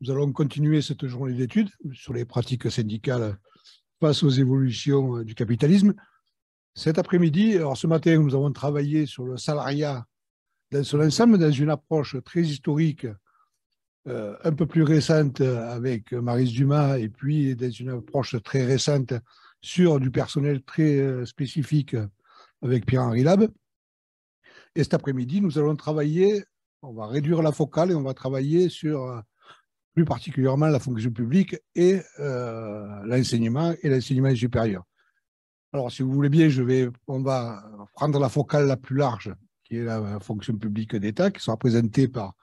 Nous allons continuer cette journée d'études sur les pratiques syndicales face aux évolutions euh, du capitalisme. Cet après-midi, alors ce matin, nous avons travaillé sur le salariat dans son ensemble, dans une approche très historique, euh, un peu plus récente euh, avec Maris Dumas, et puis dans une approche très récente sur du personnel très spécifique avec Pierre-Henri Lab. Et cet après-midi, nous allons travailler, on va réduire la focale et on va travailler sur plus particulièrement la fonction publique et euh, l'enseignement et l'enseignement supérieur. Alors, si vous voulez bien, je vais, on va prendre la focale la plus large, qui est la fonction publique d'État, qui sera présentée par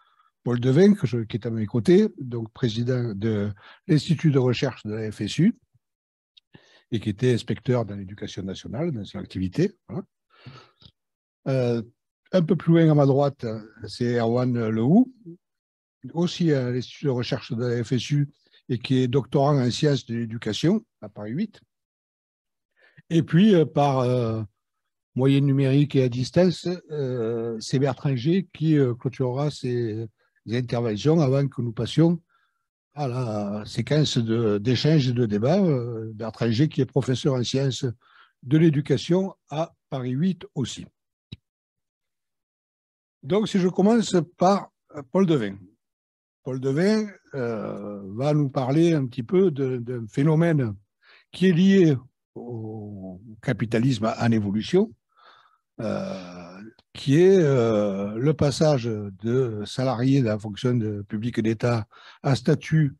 Paul Devin, qui est à mes côtés, donc président de l'Institut de recherche de la FSU et qui était inspecteur dans l'éducation nationale, dans son activité. Euh, un peu plus loin à ma droite, c'est Erwan Lehou, aussi à l'Institut de recherche de la FSU et qui est doctorant en sciences de l'éducation à Paris 8. Et puis, euh, par euh, moyen numérique et à distance, euh, c'est Bertrand G qui clôturera ses, interventions avant que nous passions à la séquence d'échanges et de débats. Bertrand G qui est professeur en sciences de l'éducation à Paris 8 aussi. Donc, si je commence par Paul Devin. Paul Devin euh, va nous parler un petit peu d'un phénomène qui est lié au capitalisme en évolution, euh, qui est euh, le passage de salariés de la fonction publique d'État à statut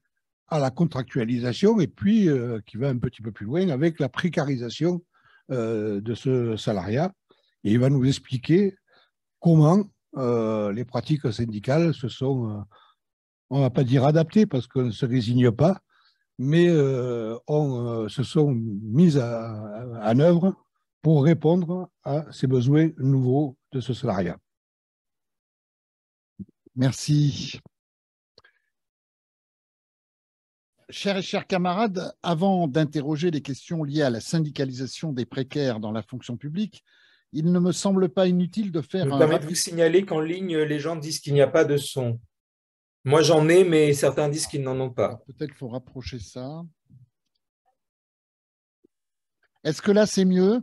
à la contractualisation, et puis qui va un petit peu plus loin avec la précarisation de ce salariat. Et il va nous expliquer comment les pratiques syndicales se sont on ne va pas dire adapté parce qu'on ne se résigne pas, mais euh, on euh, se sont mises en œuvre pour répondre à ces besoins nouveaux de ce salariat. Merci. Chers et chers camarades, avant d'interroger les questions liées à la syndicalisation des précaires dans la fonction publique, il ne me semble pas inutile de faire. un... Je vous signaler qu'en ligne, les gens disent qu'il n'y a pas de son. Moi, j'en ai, mais certains disent qu'ils n'en ont pas. Peut-être qu'il faut rapprocher ça. Est-ce que là, c'est mieux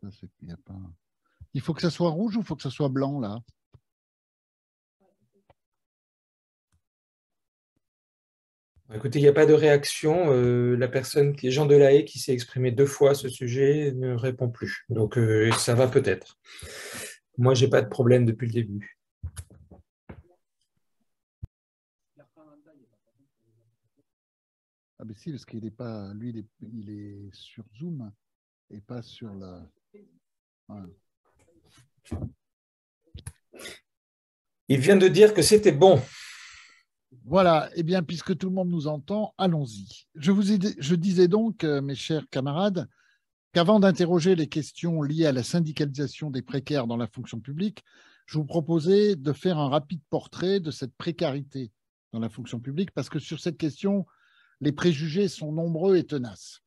Ça, c'est qu'il n'y a pas. Il faut que ça soit rouge ou il faut que ça soit blanc là bah, Écoutez, il n'y a pas de réaction. Euh, la personne qui est Jean Delahaye, qui s'est exprimé deux fois à ce sujet, ne répond plus. Donc euh, ça va peut-être. Moi, je n'ai pas de problème depuis le début. Ah ben si, parce qu'il n'est pas, lui, il est, sur Zoom et pas sur la. Voilà. Il vient de dire que c'était bon. Voilà, eh bien, puisque tout le monde nous entend, allons-y. Je, vous je disais donc, euh, mes chers camarades, qu'avant d'interroger les questions liées à la syndicalisation des précaires dans la fonction publique, je vous proposais de faire un rapide portrait de cette précarité dans la fonction publique, parce que sur cette question, les préjugés sont nombreux et tenaces.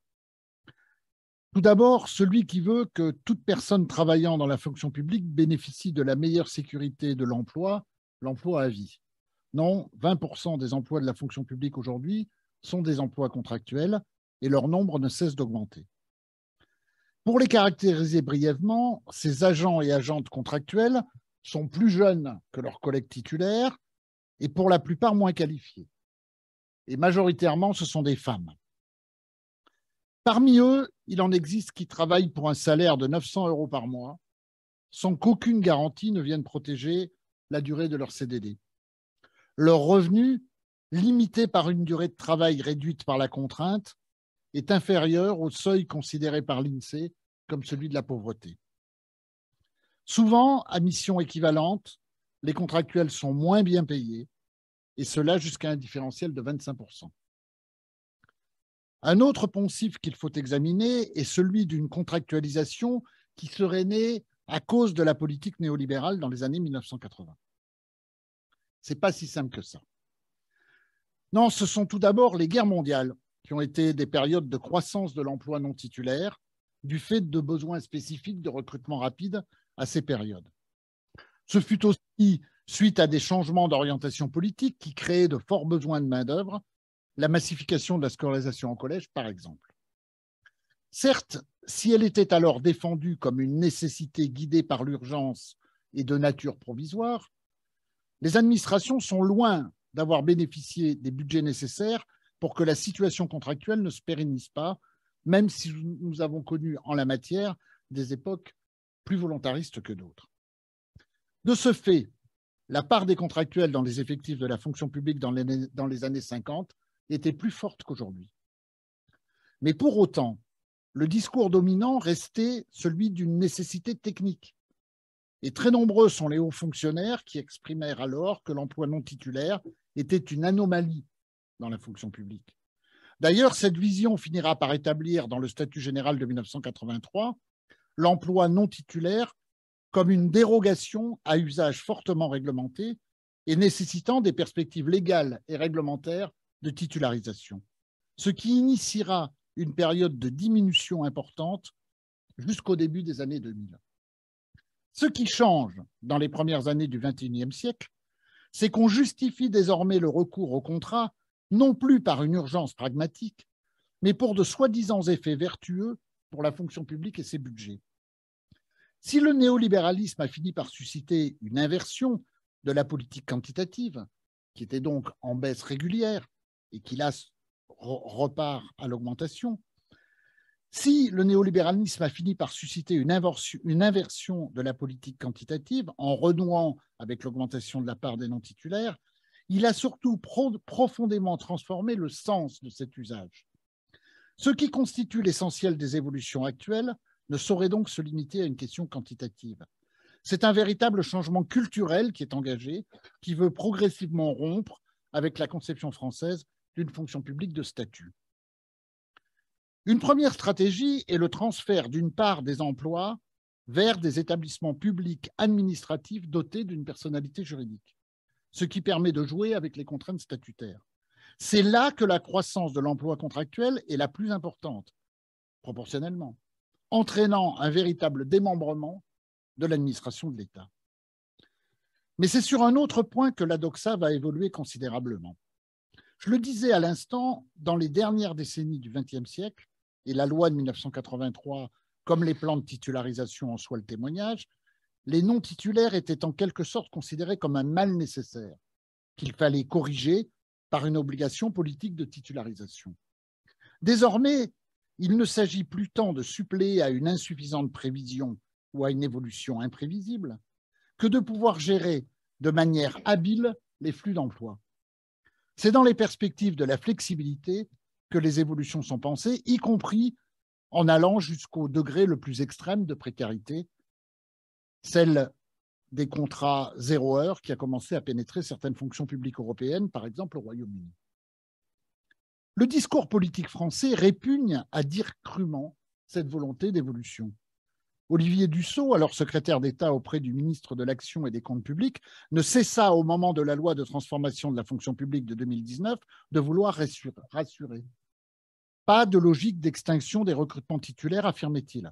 Tout d'abord, celui qui veut que toute personne travaillant dans la fonction publique bénéficie de la meilleure sécurité de l'emploi, l'emploi à vie. Non, 20% des emplois de la fonction publique aujourd'hui sont des emplois contractuels et leur nombre ne cesse d'augmenter. Pour les caractériser brièvement, ces agents et agentes contractuels sont plus jeunes que leurs collègues titulaires et pour la plupart moins qualifiés. Et majoritairement, ce sont des femmes. Parmi eux, il en existe qui travaillent pour un salaire de 900 euros par mois, sans qu'aucune garantie ne vienne protéger la durée de leur CDD. Leur revenu, limité par une durée de travail réduite par la contrainte, est inférieur au seuil considéré par l'INSEE comme celui de la pauvreté. Souvent, à mission équivalente, les contractuels sont moins bien payés, et cela jusqu'à un différentiel de 25%. Un autre poncif qu'il faut examiner est celui d'une contractualisation qui serait née à cause de la politique néolibérale dans les années 1980. n'est pas si simple que ça. Non, ce sont tout d'abord les guerres mondiales qui ont été des périodes de croissance de l'emploi non titulaire du fait de besoins spécifiques de recrutement rapide à ces périodes. Ce fut aussi suite à des changements d'orientation politique qui créaient de forts besoins de main-d'œuvre la massification de la scolarisation en collège, par exemple. Certes, si elle était alors défendue comme une nécessité guidée par l'urgence et de nature provisoire, les administrations sont loin d'avoir bénéficié des budgets nécessaires pour que la situation contractuelle ne se pérennise pas, même si nous avons connu en la matière des époques plus volontaristes que d'autres. De ce fait, la part des contractuels dans les effectifs de la fonction publique dans les, années 50 était plus forte qu'aujourd'hui. Mais pour autant, le discours dominant restait celui d'une nécessité technique. Et très nombreux sont les hauts fonctionnaires qui exprimèrent alors que l'emploi non titulaire était une anomalie dans la fonction publique. D'ailleurs, cette vision finira par établir dans le statut général de 1983 l'emploi non titulaire comme une dérogation à usage fortement réglementé et nécessitant des perspectives légales et réglementaires de titularisation, ce qui initiera une période de diminution importante jusqu'au début des années 2000. Ce qui change dans les premières années du XXIe siècle, c'est qu'on justifie désormais le recours au contrat non plus par une urgence pragmatique, mais pour de soi-disant effets vertueux pour la fonction publique et ses budgets. Si le néolibéralisme a fini par susciter une inversion de la politique quantitative, qui était donc en baisse régulière, et qui là repart à l'augmentation, si le néolibéralisme a fini par susciter une inversion, de la politique quantitative en renouant avec l'augmentation de la part des non-titulaires, il a surtout profondément transformé le sens de cet usage. Ce qui constitue l'essentiel des évolutions actuelles ne saurait donc se limiter à une question quantitative. C'est un véritable changement culturel qui est engagé, qui veut progressivement rompre avec la conception française d'une fonction publique de statut. Une première stratégie est le transfert d'une part des emplois vers des établissements publics administratifs dotés d'une personnalité juridique, ce qui permet de jouer avec les contraintes statutaires. C'est là que la croissance de l'emploi contractuel est la plus importante, proportionnellement, entraînant un véritable démembrement de l'administration de l'État. Mais c'est sur un autre point que la doxa va évoluer considérablement. Je le disais à l'instant, dans les dernières décennies du XXe siècle, et la loi de 1983, comme les plans de titularisation en soient le témoignage, les non-titulaires étaient en quelque sorte considérés comme un mal nécessaire, qu'il fallait corriger par une obligation politique de titularisation. Désormais, il ne s'agit plus tant de suppléer à une insuffisante prévision ou à une évolution imprévisible que de pouvoir gérer de manière habile les flux d'emploi. C'est dans les perspectives de la flexibilité que les évolutions sont pensées, y compris en allant jusqu'au degré le plus extrême de précarité, celle des contrats zéro heure qui a commencé à pénétrer certaines fonctions publiques européennes, par exemple au Royaume-Uni. Le discours politique français répugne à dire crûment cette volonté d'évolution. Olivier Dussault, alors secrétaire d'État auprès du ministre de l'Action et des Comptes publics, ne cessa au moment de la loi de transformation de la fonction publique de 2019 de vouloir rassurer. Pas de logique d'extinction des recrutements titulaires, affirmait-il.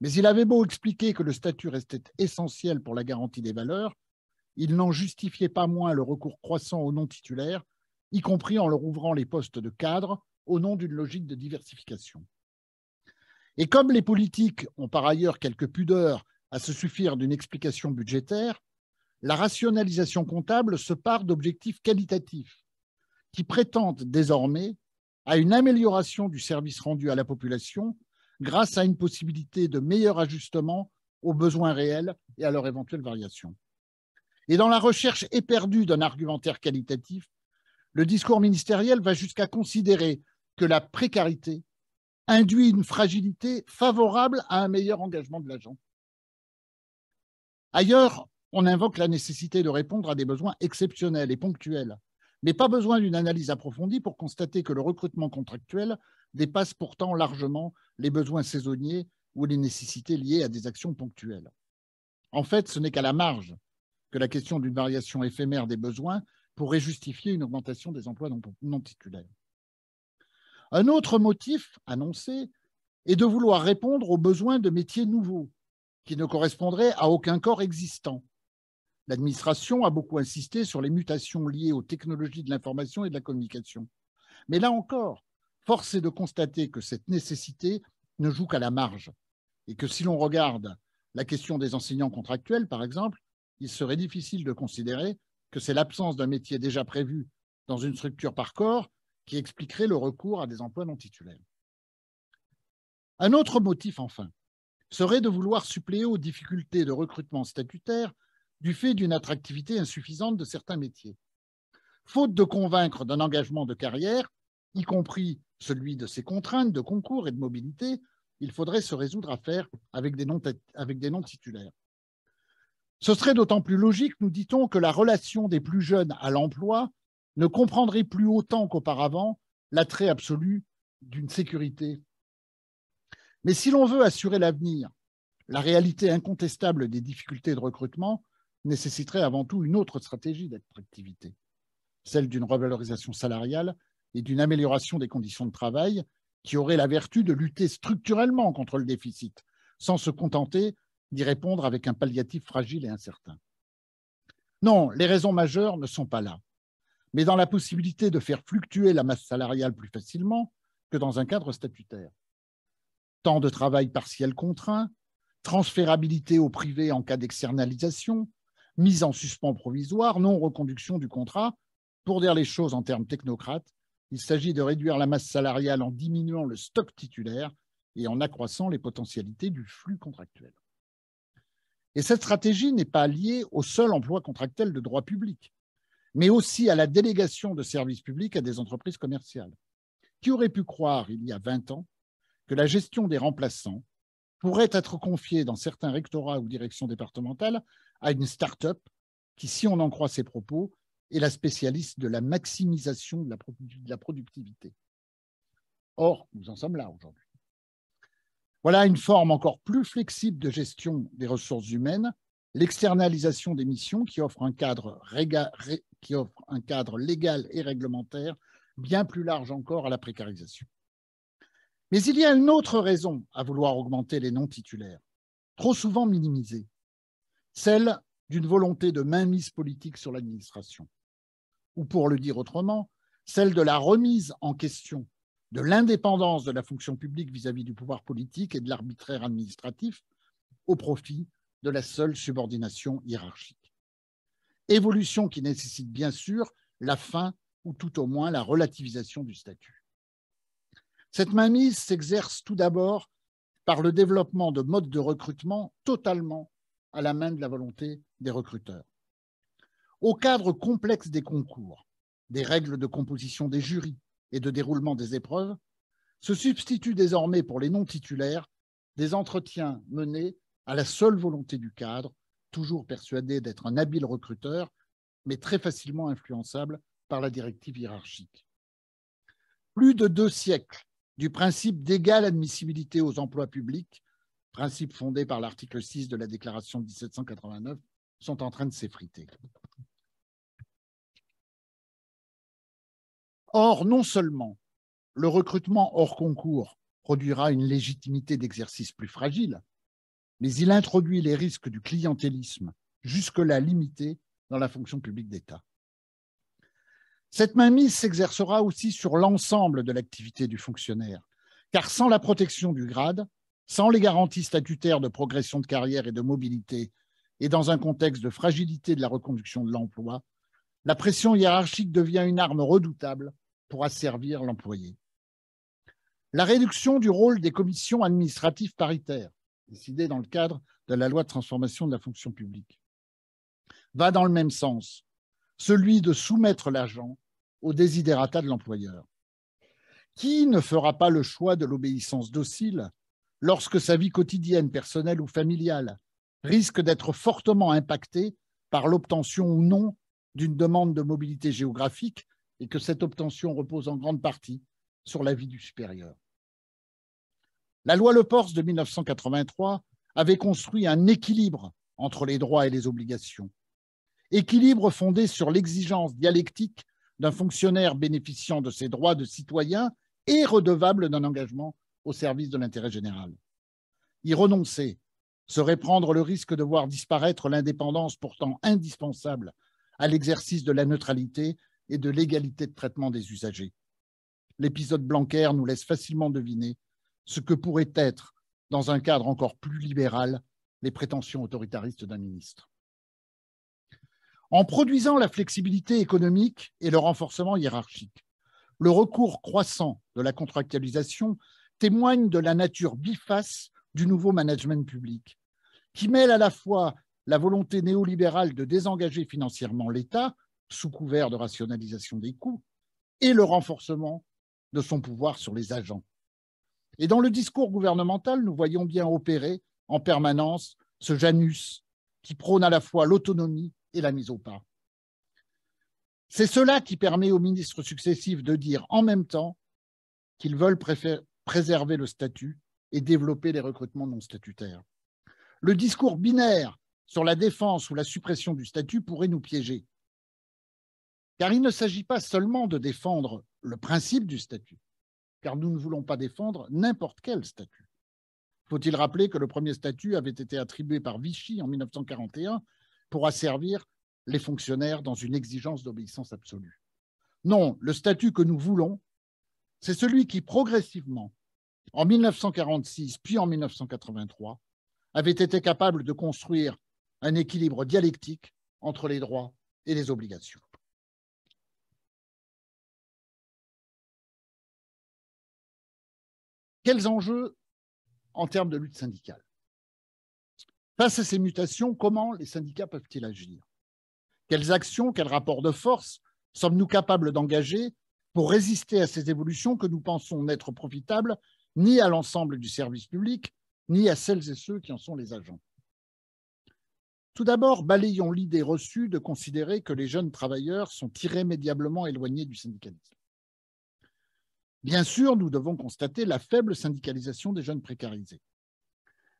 Mais il avait beau expliquer que le statut restait essentiel pour la garantie des valeurs, il n'en justifiait pas moins le recours croissant aux non-titulaires, y compris en leur ouvrant les postes de cadre au nom d'une logique de diversification. Et comme les politiques ont par ailleurs quelques pudeurs à se suffire d'une explication budgétaire, la rationalisation comptable se part d'objectifs qualitatifs qui prétendent désormais à une amélioration du service rendu à la population grâce à une possibilité de meilleur ajustement aux besoins réels et à leur éventuelle variation. Et dans la recherche éperdue d'un argumentaire qualitatif, le discours ministériel va jusqu'à considérer que la précarité induit une fragilité favorable à un meilleur engagement de l'agent. Ailleurs, on invoque la nécessité de répondre à des besoins exceptionnels et ponctuels, mais pas besoin d'une analyse approfondie pour constater que le recrutement contractuel dépasse pourtant largement les besoins saisonniers ou les nécessités liées à des actions ponctuelles. En fait, ce n'est qu'à la marge que la question d'une variation éphémère des besoins pourrait justifier une augmentation des emplois non titulaires. Un autre motif annoncé est de vouloir répondre aux besoins de métiers nouveaux, qui ne correspondraient à aucun corps existant. L'administration a beaucoup insisté sur les mutations liées aux technologies de l'information et de la communication. Mais là encore, force est de constater que cette nécessité ne joue qu'à la marge, et que si l'on regarde la question des enseignants contractuels, par exemple, il serait difficile de considérer que c'est l'absence d'un métier déjà prévu dans une structure par corps qui expliquerait le recours à des emplois non titulaires. Un autre motif, enfin, serait de vouloir suppléer aux difficultés de recrutement statutaire du fait d'une attractivité insuffisante de certains métiers. Faute de convaincre d'un engagement de carrière, y compris celui de ses contraintes de concours et de mobilité, il faudrait se résoudre à faire avec des non titulaires. Ce serait d'autant plus logique, nous dit-on, que la relation des plus jeunes à l'emploi ne comprendrait plus autant qu'auparavant l'attrait absolu d'une sécurité. Mais si l'on veut assurer l'avenir, la réalité incontestable des difficultés de recrutement nécessiterait avant tout une autre stratégie d'attractivité, celle d'une revalorisation salariale et d'une amélioration des conditions de travail qui aurait la vertu de lutter structurellement contre le déficit, sans se contenter d'y répondre avec un palliatif fragile et incertain. Non, les raisons majeures ne sont pas là mais dans la possibilité de faire fluctuer la masse salariale plus facilement que dans un cadre statutaire. Temps de travail partiel contraint, transférabilité au privé en cas d'externalisation, mise en suspens provisoire, non-reconduction du contrat. Pour dire les choses en termes technocrates, il s'agit de réduire la masse salariale en diminuant le stock titulaire et en accroissant les potentialités du flux contractuel. Et cette stratégie n'est pas liée au seul emploi contractuel de droit public mais aussi à la délégation de services publics à des entreprises commerciales. Qui aurait pu croire, il y a 20 ans, que la gestion des remplaçants pourrait être confiée dans certains rectorats ou directions départementales à une start-up qui, si on en croit ses propos, est la spécialiste de la maximisation de la, de la productivité. Or, nous en sommes là aujourd'hui. Voilà une forme encore plus flexible de gestion des ressources humaines l'externalisation des missions qui offre, un cadre légal et réglementaire bien plus large encore à la précarisation. Mais il y a une autre raison à vouloir augmenter les non-titulaires, trop souvent minimisée, celle d'une volonté de mainmise politique sur l'administration, ou pour le dire autrement, celle de la remise en question de l'indépendance de la fonction publique vis-à-vis -vis du pouvoir politique et de l'arbitraire administratif au profit de la seule subordination hiérarchique. Évolution qui nécessite bien sûr la fin ou tout au moins la relativisation du statut. Cette mainmise s'exerce tout d'abord par le développement de modes de recrutement totalement à la main de la volonté des recruteurs. Au cadre complexe des concours, des règles de composition des jurys et de déroulement des épreuves, se substituent désormais pour les non-titulaires des entretiens menés à la seule volonté du cadre, toujours persuadé d'être un habile recruteur, mais très facilement influençable par la directive hiérarchique. Plus de deux siècles du principe d'égale admissibilité aux emplois publics, principe fondé par l'article 6 de la Déclaration de 1789, sont en train de s'effriter. Or, non seulement le recrutement hors concours produira une légitimité d'exercice plus fragile, mais il introduit les risques du clientélisme, jusque-là limité, dans la fonction publique d'État. Cette mainmise s'exercera aussi sur l'ensemble de l'activité du fonctionnaire, car sans la protection du grade, sans les garanties statutaires de progression de carrière et de mobilité, et dans un contexte de fragilité de la reconduction de l'emploi, la pression hiérarchique devient une arme redoutable pour asservir l'employé. La réduction du rôle des commissions administratives paritaires, décidée dans le cadre de la loi de transformation de la fonction publique, va dans le même sens, celui de soumettre l'agent au désiderata de l'employeur. Qui ne fera pas le choix de l'obéissance docile lorsque sa vie quotidienne, personnelle ou familiale risque d'être fortement impactée par l'obtention ou non d'une demande de mobilité géographique et que cette obtention repose en grande partie sur la vie du supérieur la loi Le de 1983 avait construit un équilibre entre les droits et les obligations. Équilibre fondé sur l'exigence dialectique d'un fonctionnaire bénéficiant de ses droits de citoyen et redevable d'un engagement au service de l'intérêt général. Y renoncer serait prendre le risque de voir disparaître l'indépendance pourtant indispensable à l'exercice de la neutralité et de l'égalité de traitement des usagers. L'épisode Blanquer nous laisse facilement deviner ce que pourraient être, dans un cadre encore plus libéral, les prétentions autoritaristes d'un ministre. En produisant la flexibilité économique et le renforcement hiérarchique, le recours croissant de la contractualisation témoigne de la nature biface du nouveau management public, qui mêle à la fois la volonté néolibérale de désengager financièrement l'État, sous couvert de rationalisation des coûts, et le renforcement de son pouvoir sur les agents, et dans le discours gouvernemental, nous voyons bien opérer en permanence ce Janus qui prône à la fois l'autonomie et la mise au pas. C'est cela qui permet aux ministres successifs de dire en même temps qu'ils veulent préserver le statut et développer les recrutements non statutaires. Le discours binaire sur la défense ou la suppression du statut pourrait nous piéger. Car il ne s'agit pas seulement de défendre le principe du statut, car nous ne voulons pas défendre n'importe quel statut. Faut-il rappeler que le premier statut avait été attribué par Vichy en 1941 pour asservir les fonctionnaires dans une exigence d'obéissance absolue Non, le statut que nous voulons, c'est celui qui progressivement, en 1946 puis en 1983, avait été capable de construire un équilibre dialectique entre les droits et les obligations. quels enjeux en termes de lutte syndicale Face à ces mutations, comment les syndicats peuvent-ils agir Quelles actions, quels rapports de force sommes-nous capables d'engager pour résister à ces évolutions que nous pensons n'être profitables ni à l'ensemble du service public, ni à celles et ceux qui en sont les agents tout d'abord, balayons l'idée reçue de considérer que les jeunes travailleurs sont irrémédiablement éloignés du syndicalisme. Bien sûr, nous devons constater la faible syndicalisation des jeunes précarisés.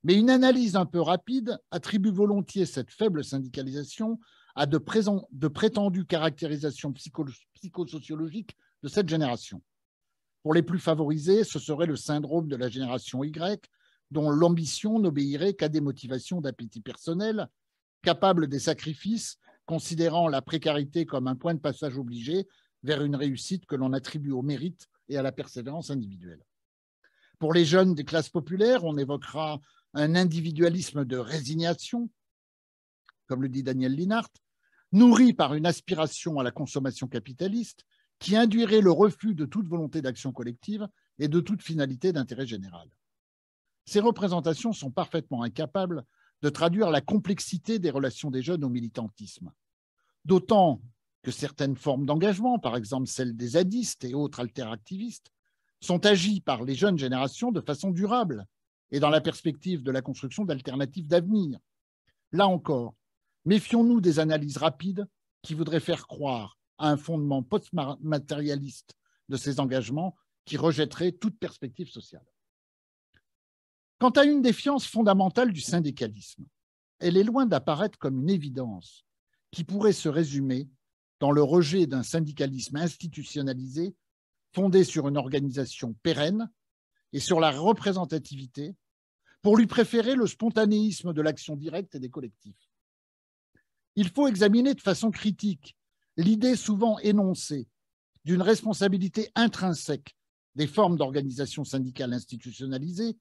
Mais une analyse un peu rapide attribue volontiers cette faible syndicalisation à de, prétendues caractérisations psychosociologiques de cette génération. Pour les plus favorisés, ce serait le syndrome de la génération Y, dont l'ambition n'obéirait qu'à des motivations d'appétit personnel, capable des sacrifices, considérant la précarité comme un point de passage obligé vers une réussite que l'on attribue au mérite et à la persévérance individuelle. Pour les jeunes des classes populaires, on évoquera un individualisme de résignation, comme le dit Daniel Linhart, nourri par une aspiration à la consommation capitaliste qui induirait le refus de toute volonté d'action collective et de toute finalité d'intérêt général. Ces représentations sont parfaitement incapables de traduire la complexité des relations des jeunes au militantisme, d'autant certaines formes d'engagement, par exemple celles des zadistes et autres alteractivistes, sont agies par les jeunes générations de façon durable et dans la perspective de la construction d'alternatives d'avenir. Là encore, méfions-nous des analyses rapides qui voudraient faire croire à un fondement post-matérialiste de ces engagements qui rejetterait toute perspective sociale. Quant à une défiance fondamentale du syndicalisme, elle est loin d'apparaître comme une évidence qui pourrait se résumer dans le rejet d'un syndicalisme institutionnalisé fondé sur une organisation pérenne et sur la représentativité, pour lui préférer le spontanéisme de l'action directe et des collectifs. Il faut examiner de façon critique l'idée souvent énoncée d'une responsabilité intrinsèque des formes d'organisation syndicale institutionnalisée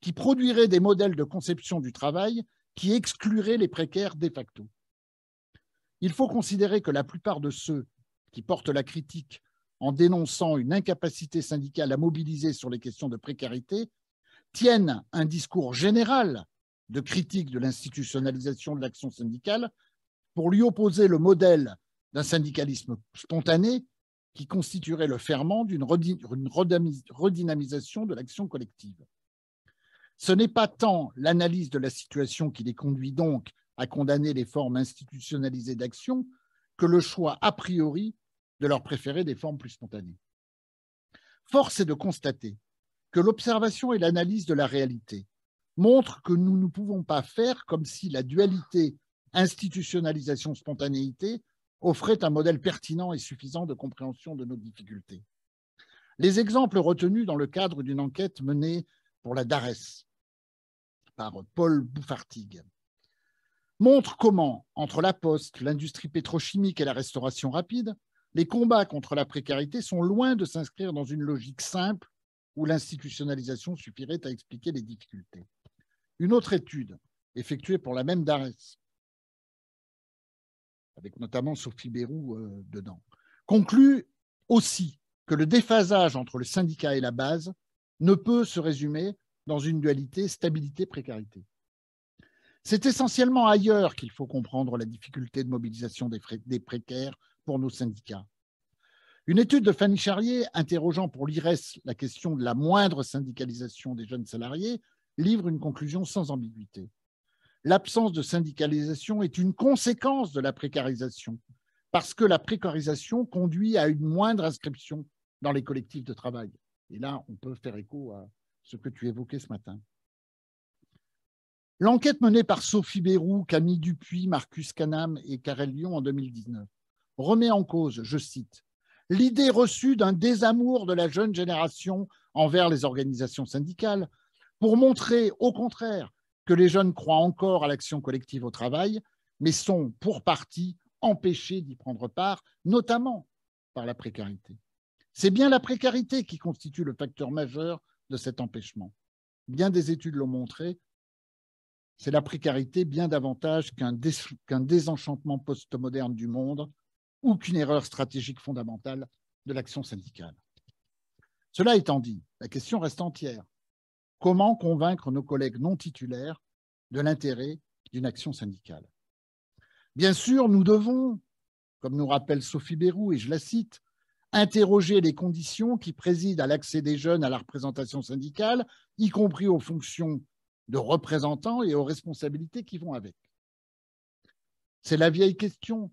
qui produirait des modèles de conception du travail qui excluraient les précaires de facto. Il faut considérer que la plupart de ceux qui portent la critique en dénonçant une incapacité syndicale à mobiliser sur les questions de précarité tiennent un discours général de critique de l'institutionnalisation de l'action syndicale pour lui opposer le modèle d'un syndicalisme spontané qui constituerait le ferment d'une redynamisation de l'action collective. Ce n'est pas tant l'analyse de la situation qui les conduit donc à condamner les formes institutionnalisées d'action que le choix a priori de leur préférer des formes plus spontanées. Force est de constater que l'observation et l'analyse de la réalité montrent que nous ne pouvons pas faire comme si la dualité institutionnalisation-spontanéité offrait un modèle pertinent et suffisant de compréhension de nos difficultés. Les exemples retenus dans le cadre d'une enquête menée pour la DARES par Paul Bouffartigue montre comment, entre la poste, l'industrie pétrochimique et la restauration rapide, les combats contre la précarité sont loin de s'inscrire dans une logique simple où l'institutionnalisation suffirait à expliquer les difficultés. Une autre étude, effectuée pour la même DARES, avec notamment Sophie Bérou euh, dedans, conclut aussi que le déphasage entre le syndicat et la base ne peut se résumer dans une dualité stabilité-précarité. C'est essentiellement ailleurs qu'il faut comprendre la difficulté de mobilisation des, des précaires pour nos syndicats. Une étude de Fanny Charrier, interrogeant pour l'IRES la question de la moindre syndicalisation des jeunes salariés, livre une conclusion sans ambiguïté. L'absence de syndicalisation est une conséquence de la précarisation, parce que la précarisation conduit à une moindre inscription dans les collectifs de travail. Et là, on peut faire écho à ce que tu évoquais ce matin. L'enquête menée par Sophie Bérou, Camille Dupuis, Marcus Canam et Karel Lyon en 2019 remet en cause, je cite, l'idée reçue d'un désamour de la jeune génération envers les organisations syndicales pour montrer, au contraire, que les jeunes croient encore à l'action collective au travail, mais sont pour partie empêchés d'y prendre part, notamment par la précarité. C'est bien la précarité qui constitue le facteur majeur de cet empêchement. Bien des études l'ont montré, c'est la précarité bien davantage qu'un désenchantement postmoderne du monde ou qu'une erreur stratégique fondamentale de l'action syndicale. Cela étant dit, la question reste entière. Comment convaincre nos collègues non titulaires de l'intérêt d'une action syndicale Bien sûr, nous devons, comme nous rappelle Sophie Bérou, et je la cite, interroger les conditions qui président à l'accès des jeunes à la représentation syndicale, y compris aux fonctions de représentants et aux responsabilités qui vont avec. C'est la vieille question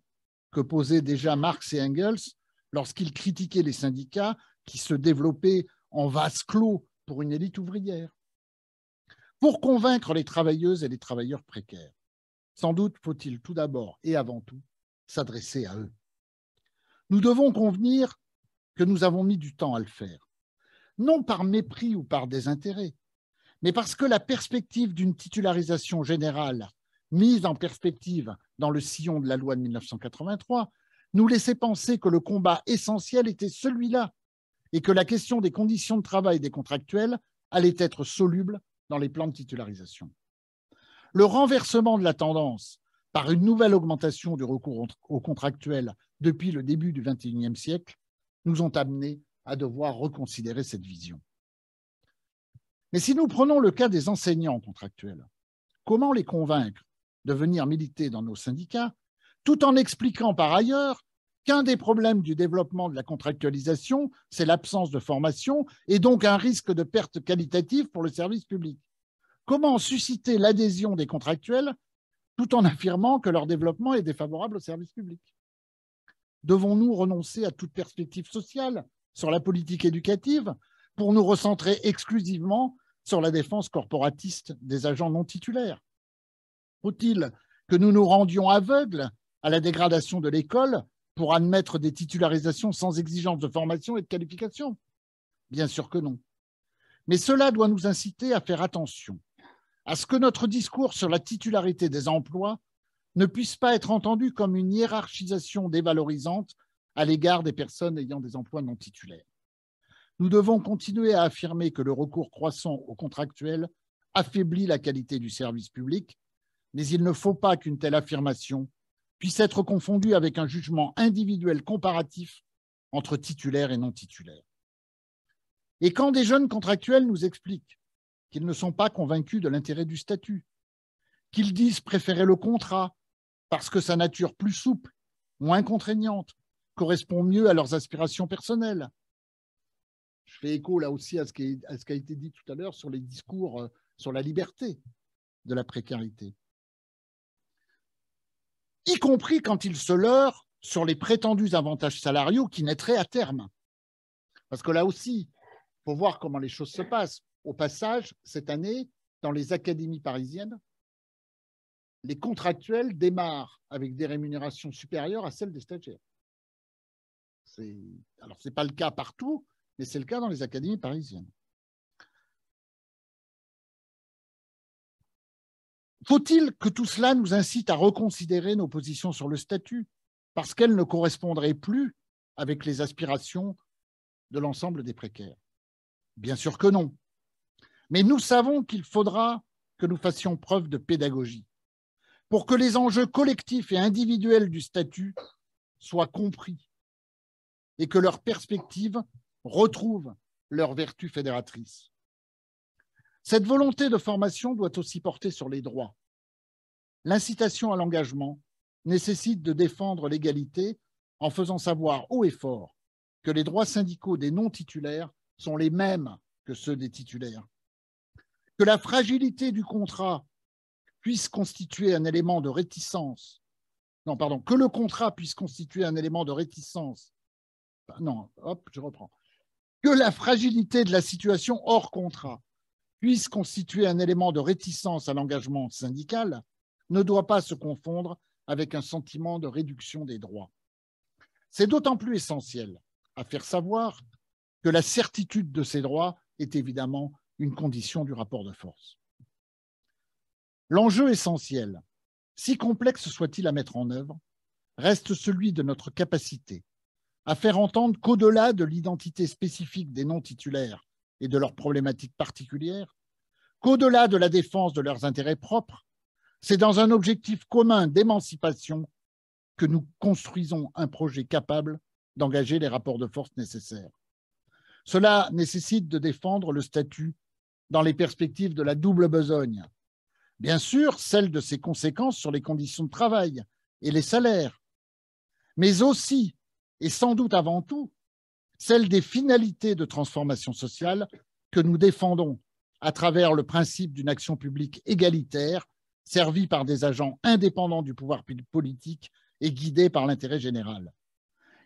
que posaient déjà Marx et Engels lorsqu'ils critiquaient les syndicats qui se développaient en vase clos pour une élite ouvrière. Pour convaincre les travailleuses et les travailleurs précaires, sans doute faut-il tout d'abord et avant tout s'adresser à eux. Nous devons convenir que nous avons mis du temps à le faire, non par mépris ou par désintérêt, mais parce que la perspective d'une titularisation générale mise en perspective dans le sillon de la loi de 1983 nous laissait penser que le combat essentiel était celui-là et que la question des conditions de travail des contractuels allait être soluble dans les plans de titularisation. Le renversement de la tendance par une nouvelle augmentation du recours aux contractuels depuis le début du XXIe siècle nous ont amenés à devoir reconsidérer cette vision. Mais si nous prenons le cas des enseignants contractuels, comment les convaincre de venir militer dans nos syndicats, tout en expliquant par ailleurs qu'un des problèmes du développement de la contractualisation, c'est l'absence de formation et donc un risque de perte qualitative pour le service public. Comment susciter l'adhésion des contractuels tout en affirmant que leur développement est défavorable au service public Devons-nous renoncer à toute perspective sociale sur la politique éducative pour nous recentrer exclusivement sur la défense corporatiste des agents non titulaires Faut-il que nous nous rendions aveugles à la dégradation de l'école pour admettre des titularisations sans exigence de formation et de qualification Bien sûr que non. Mais cela doit nous inciter à faire attention à ce que notre discours sur la titularité des emplois ne puisse pas être entendu comme une hiérarchisation dévalorisante à l'égard des personnes ayant des emplois non titulaires. Nous devons continuer à affirmer que le recours croissant au contractuel affaiblit la qualité du service public, mais il ne faut pas qu'une telle affirmation puisse être confondue avec un jugement individuel comparatif entre titulaires et non titulaires. Et quand des jeunes contractuels nous expliquent qu'ils ne sont pas convaincus de l'intérêt du statut, qu'ils disent préférer le contrat parce que sa nature plus souple, moins contraignante, correspond mieux à leurs aspirations personnelles, je fais écho là aussi à ce, qui a été dit tout à l'heure sur les discours euh, sur la liberté de la précarité. Y compris quand ils se leurrent sur les prétendus avantages salariaux qui naîtraient à terme. Parce que là aussi, il faut voir comment les choses se passent. Au passage, cette année, dans les académies parisiennes, les contractuels démarrent avec des rémunérations supérieures à celles des stagiaires. Alors, ce n'est pas le cas partout, mais c'est le cas dans les académies parisiennes. Faut-il que tout cela nous incite à reconsidérer nos positions sur le statut, parce qu'elles ne correspondraient plus avec les aspirations de l'ensemble des précaires Bien sûr que non. Mais nous savons qu'il faudra que nous fassions preuve de pédagogie pour que les enjeux collectifs et individuels du statut soient compris et que leurs perspectives retrouvent leur vertu fédératrice. Cette volonté de formation doit aussi porter sur les droits. L'incitation à l'engagement nécessite de défendre l'égalité en faisant savoir haut et fort que les droits syndicaux des non-titulaires sont les mêmes que ceux des titulaires, que la fragilité du contrat puisse constituer un élément de réticence, non, pardon, que le contrat puisse constituer un élément de réticence, bah, non, hop, je reprends, que la fragilité de la situation hors contrat puisse constituer un élément de réticence à l'engagement syndical ne doit pas se confondre avec un sentiment de réduction des droits. C'est d'autant plus essentiel à faire savoir que la certitude de ces droits est évidemment une condition du rapport de force. L'enjeu essentiel, si complexe soit-il à mettre en œuvre, reste celui de notre capacité à faire entendre qu'au-delà de l'identité spécifique des non-titulaires et de leurs problématiques particulières, qu'au-delà de la défense de leurs intérêts propres, c'est dans un objectif commun d'émancipation que nous construisons un projet capable d'engager les rapports de force nécessaires. Cela nécessite de défendre le statut dans les perspectives de la double besogne. Bien sûr, celle de ses conséquences sur les conditions de travail et les salaires, mais aussi et sans doute avant tout celle des finalités de transformation sociale que nous défendons à travers le principe d'une action publique égalitaire servie par des agents indépendants du pouvoir politique et guidés par l'intérêt général.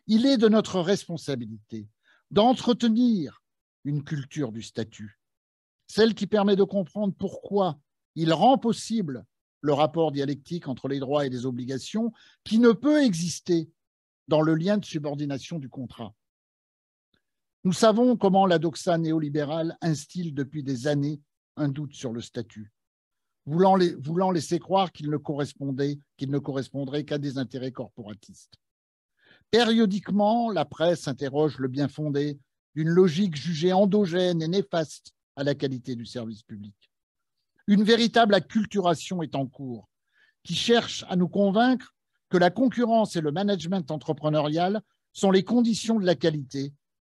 Il est de notre responsabilité d'entretenir une culture du statut, celle qui permet de comprendre pourquoi il rend possible le rapport dialectique entre les droits et les obligations qui ne peut exister dans le lien de subordination du contrat. Nous savons comment la doxa néolibérale instille depuis des années un doute sur le statut, voulant, laisser croire qu'il ne, correspondait, qu'il ne correspondrait qu'à des intérêts corporatistes. Périodiquement, la presse interroge le bien fondé d'une logique jugée endogène et néfaste à la qualité du service public. Une véritable acculturation est en cours, qui cherche à nous convaincre que la concurrence et le management entrepreneurial sont les conditions de la qualité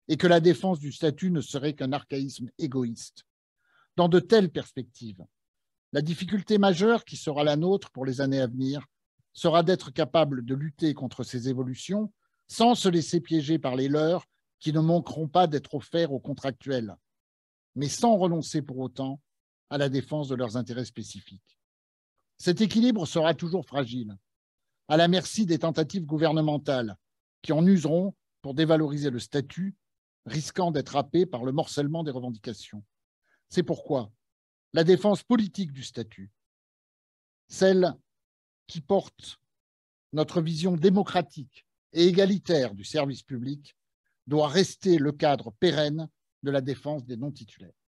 et que la défense du statut ne serait qu'un archaïsme égoïste. Dans de telles perspectives, la difficulté majeure qui sera la nôtre pour les années à venir sera d'être capable de lutter contre ces évolutions sans se laisser piéger par les leurs qui ne manqueront pas d'être offerts aux contractuels, mais sans renoncer pour autant à la défense de leurs intérêts spécifiques. Cet équilibre sera toujours fragile, à la merci des tentatives gouvernementales qui en useront pour dévaloriser le statut, risquant d'être happé par le morcellement des revendications. C'est pourquoi la défense politique du statut, celle qui porte notre vision démocratique et égalitaire du service public, doit rester le cadre pérenne de la défense des non-titulaires.